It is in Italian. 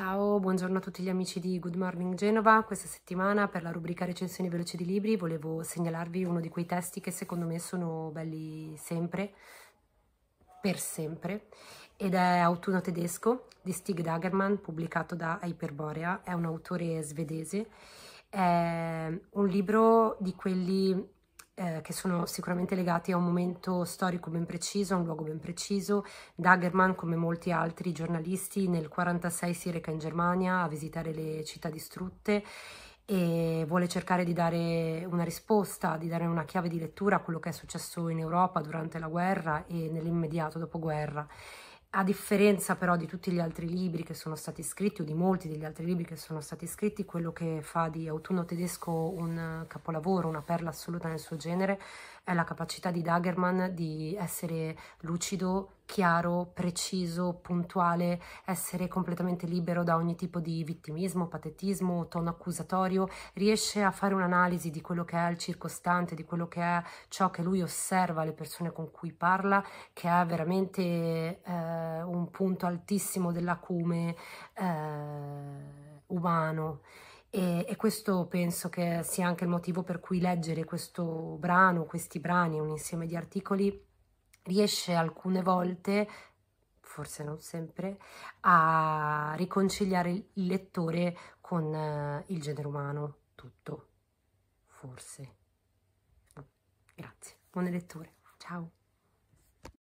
Ciao, buongiorno a tutti gli amici di Good Morning Genova. Questa settimana per la rubrica recensioni veloci di libri volevo segnalarvi uno di quei testi che secondo me sono belli sempre, per sempre, ed è Autunno tedesco di Stig Dagerman, pubblicato da Hyperborea, è un autore svedese. È un libro di quelli eh, che sono sicuramente legati a un momento storico ben preciso, a un luogo ben preciso. Dagerman, come molti altri giornalisti, nel 1946 si reca in Germania a visitare le città distrutte e vuole cercare di dare una risposta, di dare una chiave di lettura a quello che è successo in Europa durante la guerra e nell'immediato dopoguerra a differenza però di tutti gli altri libri che sono stati scritti o di molti degli altri libri che sono stati scritti, quello che fa di Autunno tedesco un capolavoro, una perla assoluta nel suo genere, è la capacità di Dagerman di essere lucido, chiaro, preciso, puntuale, essere completamente libero da ogni tipo di vittimismo, patetismo, tono accusatorio, riesce a fare un'analisi di quello che è il circostante, di quello che è ciò che lui osserva, le persone con cui parla, che è veramente eh, un punto altissimo dell'acume eh, umano. E, e, questo penso che sia anche il motivo per cui leggere questo brano, questi brani, un insieme di articoli, riesce alcune volte, forse non sempre, a riconciliare il lettore con eh, il genere umano, tutto, forse. Grazie, buon lettore, ciao!